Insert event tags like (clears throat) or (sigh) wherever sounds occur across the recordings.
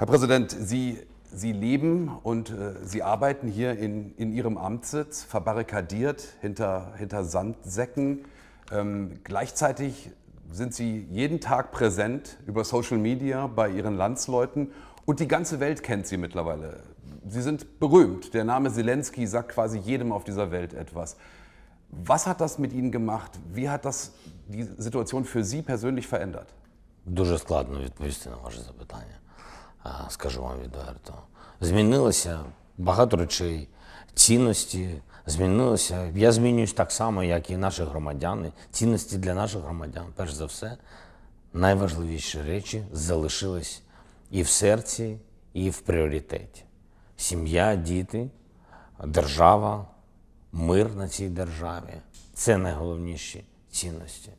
Herr Präsident, Sie, Sie leben und äh, Sie arbeiten hier in, in Ihrem Amtssitz, verbarrikadiert hinter, hinter Sandsäcken. Ähm, gleichzeitig sind Sie jeden Tag präsent über Social Media bei Ihren Landsleuten und die ganze Welt kennt Sie mittlerweile. Sie sind berühmt. Der Name Zelensky sagt quasi jedem auf dieser Welt etwas. Was hat das mit Ihnen gemacht? Wie hat das die Situation für Sie persönlich verändert? Дуже складно відповісти на ваше запитання. скажу вам відверто. Змінилося багато речей, цінності. Змінилося. Я змінююсь так само, як і наші громадяни. Цінності для наших громадян, перш за все, найважливіші речі залишились і в серці, і в пріоритеті. Сім'я, діти, держава, мир на цій державі це найголовніші цінності.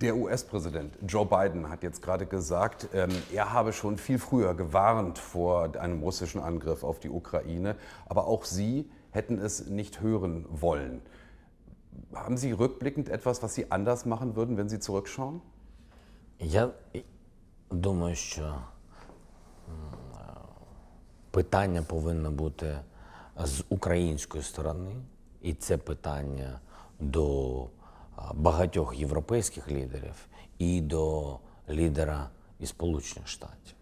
Der US-Präsident Joe Biden hat jetzt gerade gesagt, ähm, er habe schon viel früher gewarnt vor einem russischen Angriff auf die Ukraine, aber auch Sie hätten es nicht hören wollen. Haben Sie rückblickend etwas, was Sie anders machen würden, wenn Sie zurückschauen? Я думаю, що питання повинно бути з української сторони, і це питання до багатьох європейських лідерів і до лідера із Сполучених Штатів.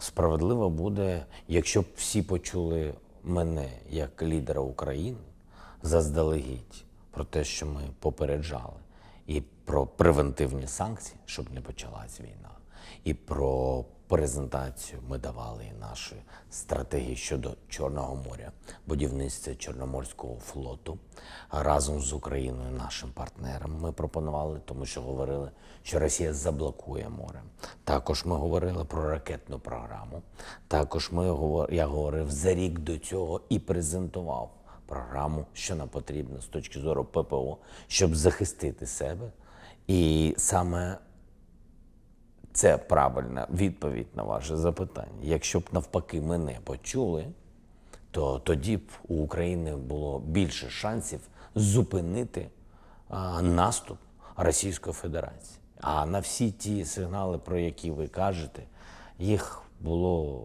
Справедливо буде, якщо б всі почули мене як лідера України заздалегідь про те, що ми попереджали, і про превентивні санкції, щоб не почалась війна, і про презентацію ми давали наші стратегії щодо Чорного моря, будівництва Чорноморського флоту разом з Україною, нашим партнером. Ми пропонували, тому що говорили, що Росія заблокує море. Також ми говорили про ракетну програму. Також ми я говорив за рік до цього і презентував програму, що нам потрібно з точки зору ППО, щоб захистити себе. І саме це правильна відповідь на ваше запитання. Якщо б навпаки мене почули, то тоді б у України було більше шансів зупинити а, наступ Російської Федерації. А на всі ті сигнали, про які ви кажете, їх було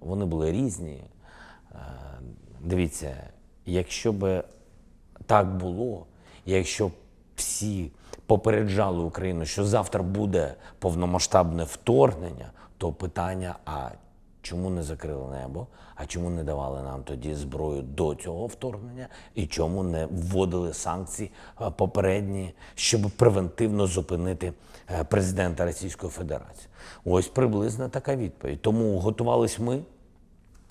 вони були різні. Е, дивіться, якщо б так було, якщо б всі попереджали Україну, що завтра буде повномасштабне вторгнення, то питання: а чому не закрили небо? А чому не давали нам тоді зброю до цього вторгнення? І чому не вводили санкції е, попередні, щоб превентивно зупинити е, президента Російської Федерації? Ось приблизна така відповідь. Тому готувались ми,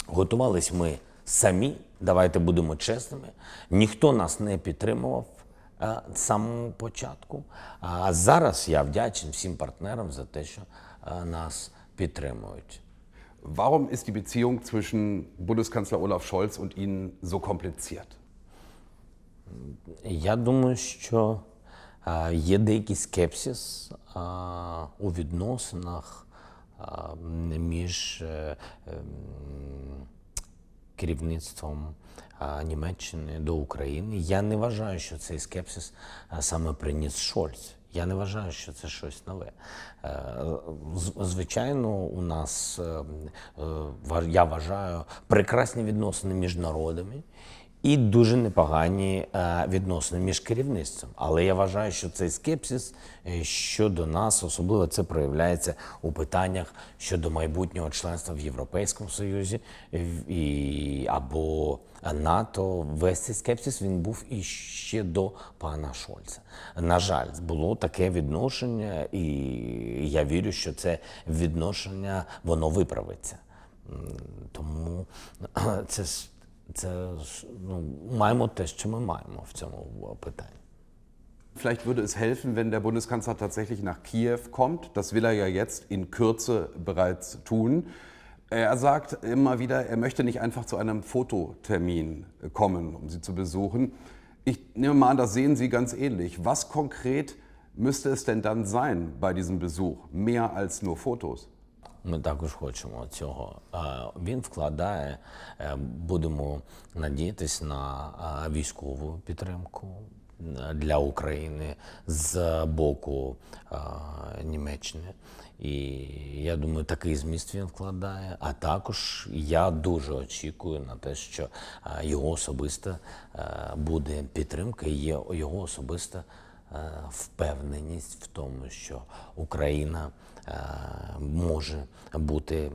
готувались ми самі. Давайте будемо чесними. Ніхто нас не підтримував з е, самого початку. А зараз я вдячний всім партнерам за те, що е, нас підтримують. Warum ist die Beziehung zwischen Bundeskanzler Olaf Scholz und Ihnen so kompliziert? Я думаю, що е, є деякий скепсис у відносинах між ем, керівництвом Німеччини до України. Я не вважаю, що цей скепсис саме приніс Шольц. Я не вважаю, що це щось нове. Е, звичайно, у нас ем, е, я вважаю прекрасні відносини між народами і дуже непогані е, відносини між керівництвом. Але я вважаю, що цей скепсис е, щодо нас особливо це проявляється у питаннях щодо майбутнього членства в Європейському Союзі е, і, або НАТО. Весь цей скепсис він був і ще до пана Шольца. На жаль, було таке відношення, і я вірю, що це відношення воно виправиться. Тому (clears throat) це це ну, маємо те, що ми маємо в цьому питанні. Vielleicht würde es helfen, wenn der Bundeskanzler tatsächlich nach Kiew kommt. Das will er ja jetzt in Kürze bereits tun. Äh, er sagt immer wieder, er möchte nicht einfach zu einem Fototermin äh, kommen, um sie zu besuchen. Ich nehme mal an, das sehen Sie ganz ähnlich. Was konkret müsste es denn dann sein bei diesem Besuch? Mehr als nur Fotos? ми також хочемо цього. Він вкладає, е, будемо надіятись на військову підтримку е, для України з боку Німеччини. І я думаю, такий зміст він вкладає. А також я дуже очікую на те, що його особиста е, буде підтримка, і його особиста. Е, впевненість в тому, що Україна е, може бути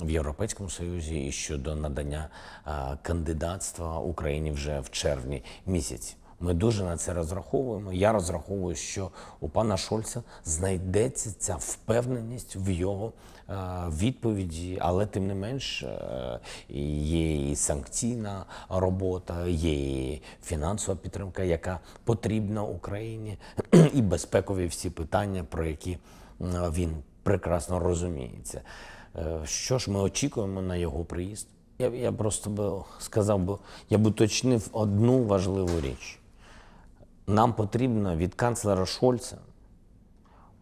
в Європейському Союзі і щодо надання е, кандидатства Україні вже в червні місяці. Ми дуже на це розраховуємо. Я розраховую, що у пана Шольца знайдеться ця впевненість в його е, відповіді, але тим не менш е, є і санкційна робота, є і фінансова підтримка, яка потрібна Україні, і безпекові всі питання, про які е, він прекрасно розуміється. Що ж ми очікуємо на його приїзд? Я я просто би сказав, бо я б уточнив одну важливу річ. Нам потрібно від канцлера Шольца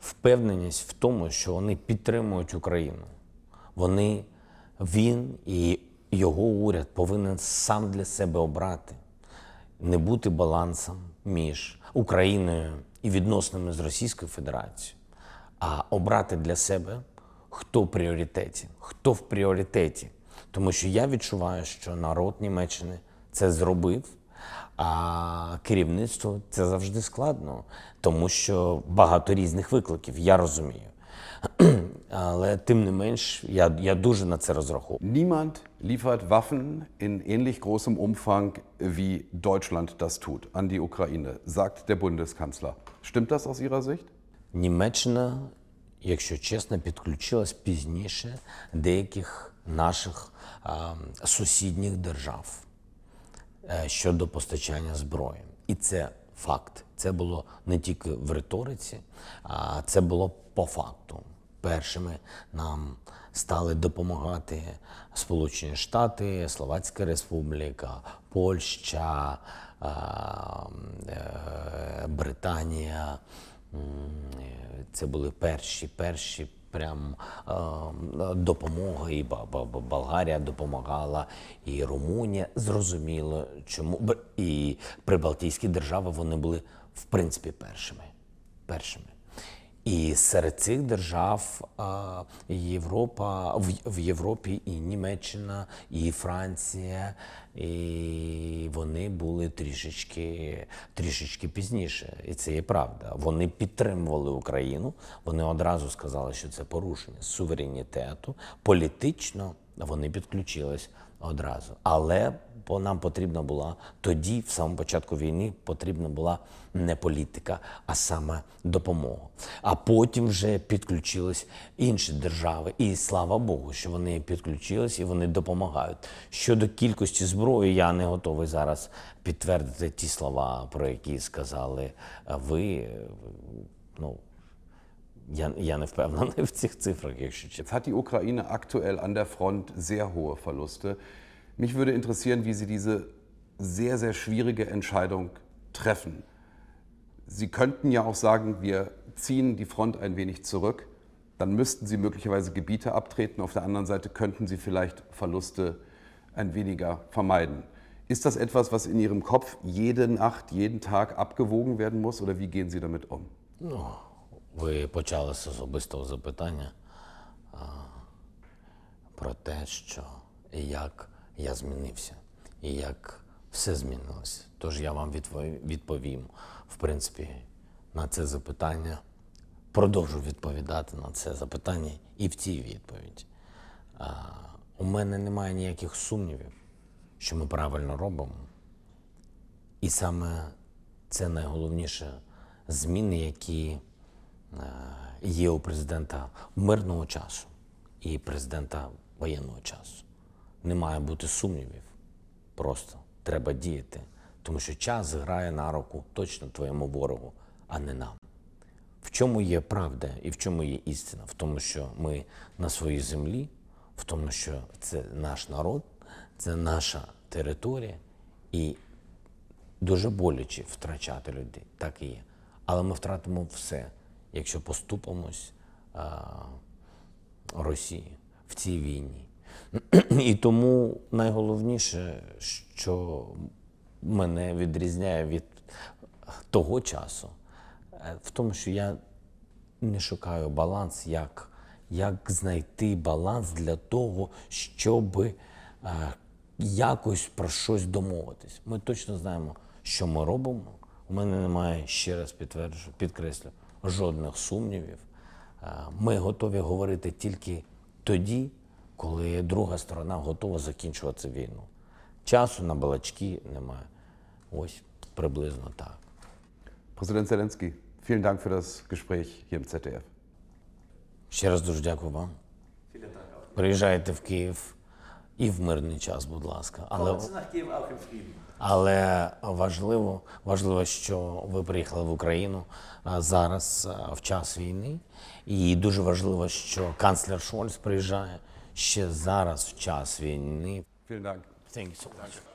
впевненість в тому, що вони підтримують Україну. Вони, Він і його уряд повинен сам для себе обрати, не бути балансом між Україною і відносними з Російською Федерацією, а обрати для себе, хто в пріоритеті, хто в пріоритеті. Тому що я відчуваю, що народ Німеччини це зробив. А керівництво це завжди складно, тому що багато різних викликів, я розумію. (clears throat) Але тим не менш, я, я дуже на це розраховую. Niemand liefert Waffen in ähnlich großem Umfang wie Deutschland das tut an die Ukraine, sagt der Bundeskanzler. Stimmt das aus Ihrer Sicht? Німеччина, якщо чесно, підключилась пізніше деяких наших а, сусідніх держав. Е, щодо постачання зброї. І це факт. Це було не тільки в риториці, а це було по факту. Першими нам стали допомагати Сполучені Штати, Словацька Республіка, Польща, е, Британія. Е, це були перші, перші прям е, допомога, і Болгарія допомагала, і Румунія. Зрозуміло, чому і прибалтійські держави вони були в принципі першими. першими. І серед цих держав Європа в Європі і Німеччина, і Франція, і вони були трішечки трішечки пізніше. І це є правда. Вони підтримували Україну. Вони одразу сказали, що це порушення суверенітету. Політично вони підключились одразу. Але нам потрібна була тоді, в самому початку війни, потрібна була не політика, а саме допомога. А потім вже підключились інші держави, і слава Богу, що вони підключились і вони допомагають. Щодо кількості зброї, я не готовий зараз підтвердити ті слова, про які сказали е, ви. Ну Я, я не впевнений в цих цифрах, якщо чесно. Hat die Ukraine aktuell an der Front sehr hohe Verluste. Mich würde interessieren, wie Sie diese sehr, sehr schwierige Entscheidung treffen. Sie könnten ja auch sagen, wir ziehen die Front ein wenig zurück. Dann müssten Sie möglicherweise Gebiete abtreten. Auf der anderen Seite könnten Sie vielleicht Verluste ein weniger vermeiden. Ist das etwas, was in Ihrem Kopf jede Nacht, jeden Tag abgewogen werden muss oder wie gehen Sie damit um? Ну, ви почали з про те, що як я змінився і як все змінилося. Тож я вам відповім, в принципі, на це запитання. Продовжу відповідати на це запитання і в цій відповіді. у мене немає ніяких сумнівів, що ми правильно робимо. І саме це найголовніше зміни, які е, є у президента мирного часу і президента воєнного часу. Не має бути сумнівів. Просто треба діяти, тому що час грає на руку точно твоєму ворогу, а не нам. В чому є правда і в чому є істина? В тому, що ми на своїй землі, в тому, що це наш народ, це наша територія, і дуже боляче втрачати людей. Так і є. Але ми втратимо все, якщо поступимось а, Росії в цій війні. (clears throat) І тому найголовніше, що мене відрізняє від того часу, е, в тому, що я не шукаю баланс, як як знайти баланс для того, щоб е, якось про щось домовитись. Ми точно знаємо, що ми робимо. У мене немає ще раз підтверджую, підкреслю жодних сумнівів. Е, ми готові говорити тільки тоді коли друга сторона готова закінчувати війну. Часу на балачки немає. Ось приблизно так. Президент Зеленський, vielen Dank für das Gespräch hier im ZDF. Ще раз дуже дякую вам. Приїжджайте в Київ і в мирний час, будь ласка. Але але важливо, важливо, що ви приїхали в Україну зараз в час війни. І дуже важливо, що канцлер Шольц приїжджає ще зараз в час війни. Vielen Dank. Thank you so much.